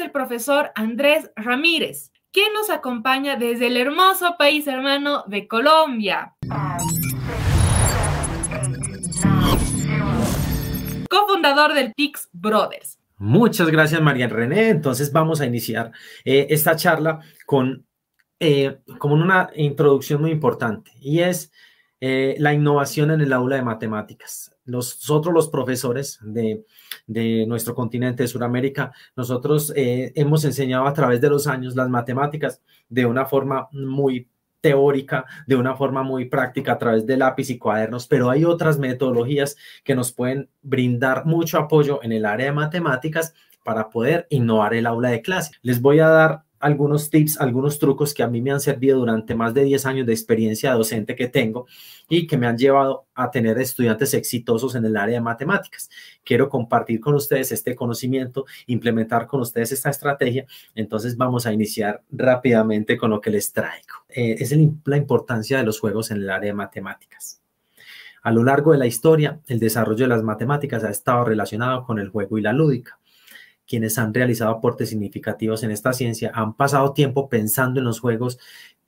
el profesor Andrés Ramírez, quien nos acompaña desde el hermoso país hermano de Colombia. Cofundador del Pix Brothers. Muchas gracias, María René. Entonces vamos a iniciar eh, esta charla con, eh, con una introducción muy importante y es eh, la innovación en el aula de matemáticas. Nosotros los profesores de, nuestro continente de Sudamérica, nosotros eh, hemos enseñado a través de los años las matemáticas de una forma muy teórica, de una forma muy práctica a través de lápiz y cuadernos, pero hay otras metodologías que nos pueden brindar mucho apoyo en el área de matemáticas para poder innovar el aula de clase. Les voy a dar algunos tips, algunos trucos que a mí me han servido durante más de 10 años de experiencia docente que tengo y que me han llevado a tener estudiantes exitosos en el área de matemáticas. Quiero compartir con ustedes este conocimiento, implementar con ustedes esta estrategia. Entonces vamos a iniciar rápidamente con lo que les traigo. Eh, es la importancia de los juegos en el área de matemáticas. A lo largo de la historia, el desarrollo de las matemáticas ha estado relacionado con el juego y la lúdica quienes han realizado aportes significativos en esta ciencia han pasado tiempo pensando en los juegos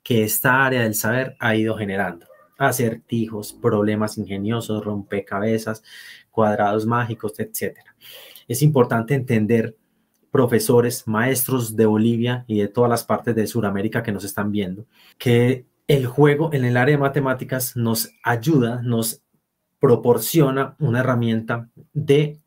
que esta área del saber ha ido generando. Acertijos, problemas ingeniosos, rompecabezas, cuadrados mágicos, etc. Es importante entender, profesores, maestros de Bolivia y de todas las partes de Sudamérica que nos están viendo, que el juego en el área de matemáticas nos ayuda, nos proporciona una herramienta de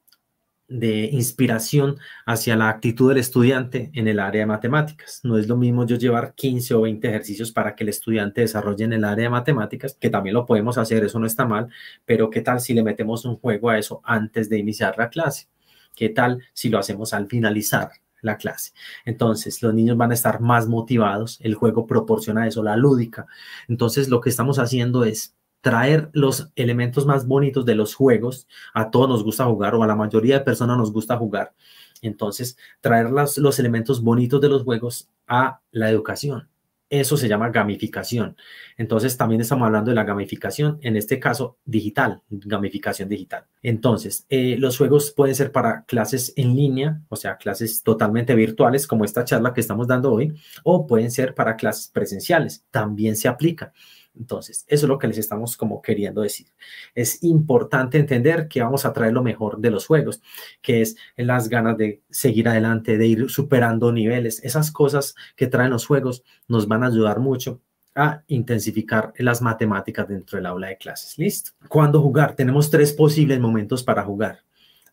de inspiración hacia la actitud del estudiante en el área de matemáticas. No es lo mismo yo llevar 15 o 20 ejercicios para que el estudiante desarrolle en el área de matemáticas, que también lo podemos hacer, eso no está mal, pero ¿qué tal si le metemos un juego a eso antes de iniciar la clase? ¿Qué tal si lo hacemos al finalizar la clase. Entonces, los niños van a estar más motivados, el juego proporciona eso, la lúdica. Entonces, lo que estamos haciendo es traer los elementos más bonitos de los juegos. A todos nos gusta jugar o a la mayoría de personas nos gusta jugar. Entonces, traer los elementos bonitos de los juegos a la educación. Eso se llama gamificación. Entonces, también estamos hablando de la gamificación, en este caso digital, gamificación digital. Entonces, eh, los juegos pueden ser para clases en línea, o sea, clases totalmente virtuales, como esta charla que estamos dando hoy, o pueden ser para clases presenciales. También se aplica. Entonces, eso es lo que les estamos como queriendo decir. Es importante entender que vamos a traer lo mejor de los juegos, que es las ganas de seguir adelante, de ir superando niveles. Esas cosas que traen los juegos nos van a ayudar mucho a intensificar las matemáticas dentro del aula de clases. Listo. ¿Cuándo jugar? Tenemos tres posibles momentos para jugar.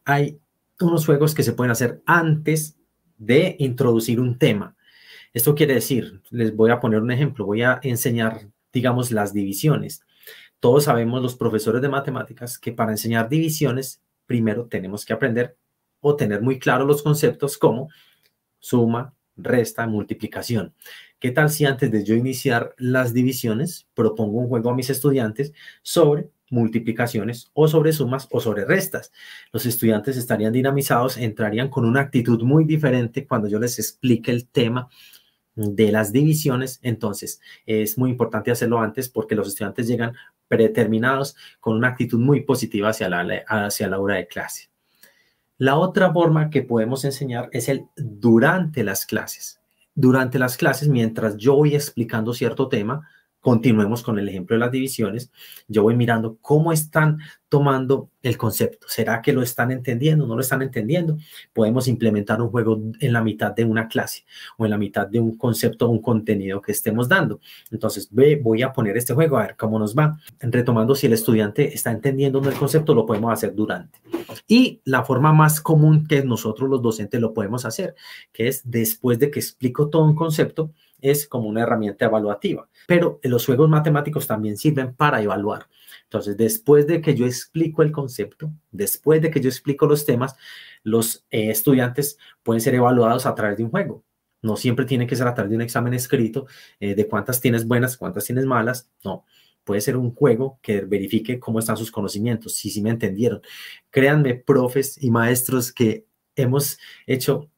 Hay unos juegos que se pueden hacer antes de introducir un tema. Esto quiere decir, les voy a poner un ejemplo, voy a enseñar digamos, las divisiones. Todos sabemos, los profesores de matemáticas, que para enseñar divisiones, primero tenemos que aprender o tener muy claro los conceptos como suma, resta, multiplicación. ¿Qué tal si antes de yo iniciar las divisiones propongo un juego a mis estudiantes sobre multiplicaciones o sobre sumas o sobre restas? Los estudiantes estarían dinamizados, entrarían con una actitud muy diferente cuando yo les explique el tema de las divisiones, entonces es muy importante hacerlo antes porque los estudiantes llegan predeterminados con una actitud muy positiva hacia la, hacia la hora de clase. La otra forma que podemos enseñar es el durante las clases. Durante las clases, mientras yo voy explicando cierto tema, continuemos con el ejemplo de las divisiones, yo voy mirando cómo están tomando el concepto. ¿Será que lo están entendiendo? ¿No lo están entendiendo? Podemos implementar un juego en la mitad de una clase o en la mitad de un concepto o un contenido que estemos dando. Entonces, voy a poner este juego a ver cómo nos va. Retomando, si el estudiante está entendiendo el concepto, lo podemos hacer durante. Y la forma más común que nosotros los docentes lo podemos hacer, que es después de que explico todo un concepto, es como una herramienta evaluativa, pero los juegos matemáticos también sirven para evaluar. Entonces, después de que yo explico el concepto, después de que yo explico los temas, los eh, estudiantes pueden ser evaluados a través de un juego. No siempre tiene que ser a través de un examen escrito eh, de cuántas tienes buenas, cuántas tienes malas. No, puede ser un juego que verifique cómo están sus conocimientos, si sí me entendieron. Créanme, profes y maestros que hemos hecho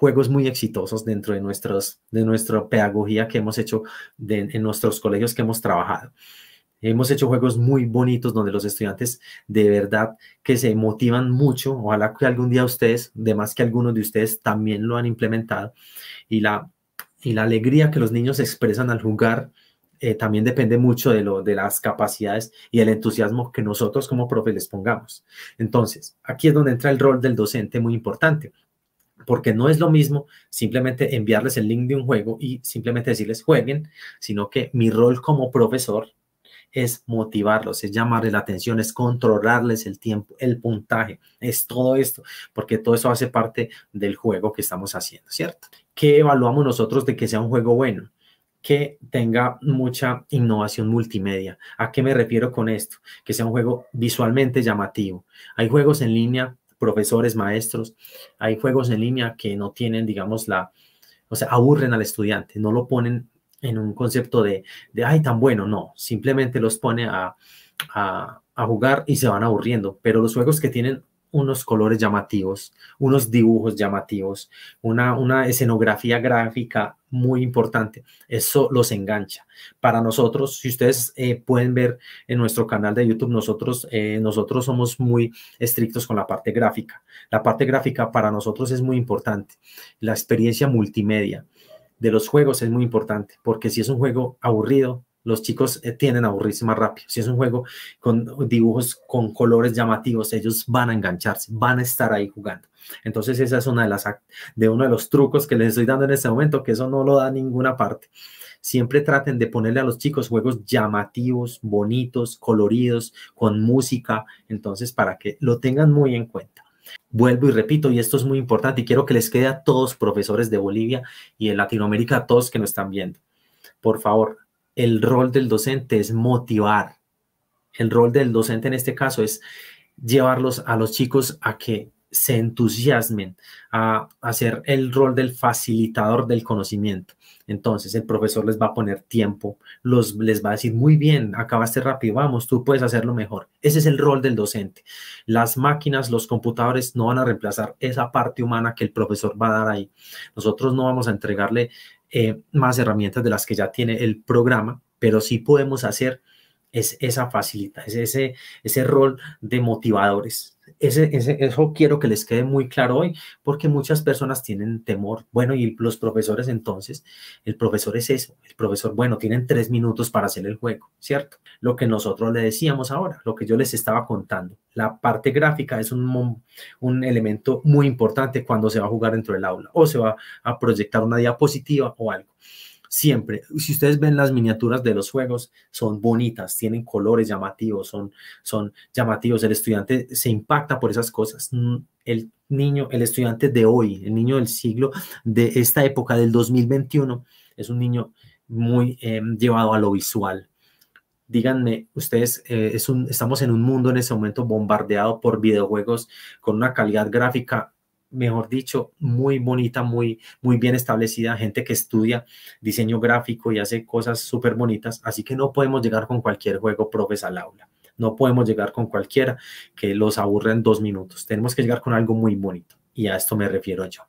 juegos muy exitosos dentro de, nuestros de nuestra pedagogía que hemos hecho en nuestros colegios que hemos trabajado. Hemos hecho juegos muy bonitos donde los estudiantes de verdad que se motivan mucho. Ojalá que algún día ustedes, de más que algunos de ustedes, también lo han implementado. Y la, la alegría que los niños expresan al jugar eh, también depende mucho de, lo, de las capacidades y el entusiasmo que nosotros como profe les pongamos. Entonces, aquí es donde entra el rol del docente muy importante porque no es lo mismo simplemente enviarles el link de un juego y simplemente decirles jueguen, sino que mi rol como profesor es motivarlos, es llamarles la atención, es controlarles el tiempo, el puntaje, es todo esto, porque todo eso hace parte del juego que estamos haciendo, ¿cierto? ¿Qué evaluamos nosotros de que sea un juego bueno? que tenga mucha innovación multimedia. ¿A qué me refiero con esto? Que sea un juego visualmente llamativo. Hay juegos en línea profesores, maestros. Hay juegos en línea que no tienen, digamos, la, o sea, aburren al estudiante, no lo ponen en un concepto de, de ay, tan bueno, no, simplemente los pone a, a jugar y se van aburriendo, pero los juegos que tienen unos colores llamativos, unos dibujos llamativos, una, una escenografía gráfica muy importante. Eso los engancha. Para nosotros, si ustedes eh, pueden ver en nuestro canal de YouTube, nosotros, eh, nosotros somos muy estrictos con la parte gráfica. La parte gráfica para nosotros es muy importante. La experiencia multimedia de los juegos es muy importante, porque si es un juego aburrido, los chicos tienen eh, tienden aburrirse más rápido. Si es un juego con dibujos con colores llamativos, ellos van a engancharse, van a estar ahí jugando. Entonces esa es una de las de uno de los trucos que les estoy dando en este momento, que eso no lo da ninguna parte. Siempre traten de ponerle a los chicos juegos llamativos, bonitos, coloridos, con música, entonces para que lo tengan muy en cuenta. Vuelvo y repito, y esto es muy importante, y quiero que les quede a todos profesores de Bolivia y de Latinoamérica, a todos que nos están viendo. Por favor, el rol del docente es motivar. El rol del docente en este caso es llevarlos a los chicos a que se entusiasmen a hacer el rol del facilitador del conocimiento. Entonces el profesor les va a poner tiempo, los, les va a decir, muy bien, acabaste rápido, vamos, tú puedes hacerlo mejor. Ese es el rol del docente. Las máquinas, los computadores no van a reemplazar esa parte humana que el profesor va a dar ahí. Nosotros no vamos a entregarle eh, más herramientas de las que ya tiene el programa, pero sí podemos hacer es, esa facilita, es ese, ese rol de motivadores eso quiero que les quede muy claro hoy, porque muchas personas tienen temor. Bueno, y los profesores entonces, el profesor es eso, el profesor, bueno, tienen tres minutos para hacer el juego, ¿cierto? Lo que nosotros le decíamos ahora, lo que yo les estaba contando. La parte gráfica es un, un elemento muy importante cuando se va a jugar dentro del aula o se va a proyectar una diapositiva o algo siempre. Si ustedes ven las miniaturas de los juegos, son bonitas, tienen colores llamativos, son, son llamativos. El estudiante se impacta por esas cosas. Mm, el niño, el estudiante de hoy, el niño del siglo, de esta época del 2021, es un niño muy em, llevado a lo visual. Díganme, ustedes, eh, estamos en un mundo en ese momento bombardeado por videojuegos con una calidad gráfica mejor dicho, muy bonita, muy, muy bien establecida, gente que estudia diseño gráfico y hace cosas súper bonitas, así que no podemos llegar con cualquier juego, profes, al aula. No podemos llegar con cualquiera que los aburra en dos minutos. Tenemos que llegar con algo muy bonito y a esto me refiero yo.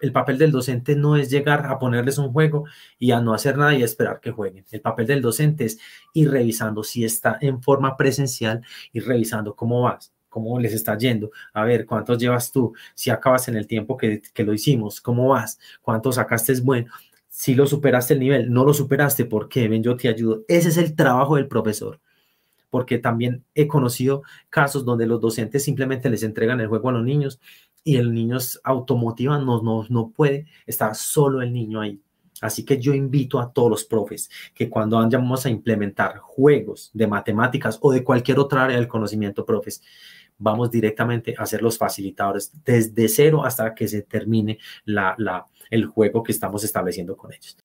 El papel del docente no es llegar a ponerles un juego y a no hacer nada y esperar que jueguen. El papel del docente es ir revisando si está en forma presencial, y revisando cómo vas, cómo les está yendo, a ver cuántos llevas tú, si acabas en el tiempo que, lo hicimos, cómo vas, cuántos sacaste es bueno, si lo superaste el nivel, no lo superaste, porque qué? Ven, yo te ayudo. Ese es el trabajo del profesor porque también he conocido casos donde los docentes simplemente les entregan el juego a los niños y el niño es automotiva, no, no, puede estar solo el niño ahí. Así que yo invito a todos los profes que cuando andamos a implementar juegos de matemáticas o de cualquier otra área del conocimiento, profes, vamos directamente a ser los facilitadores desde cero hasta que se termine la, el juego que estamos estableciendo con ellos.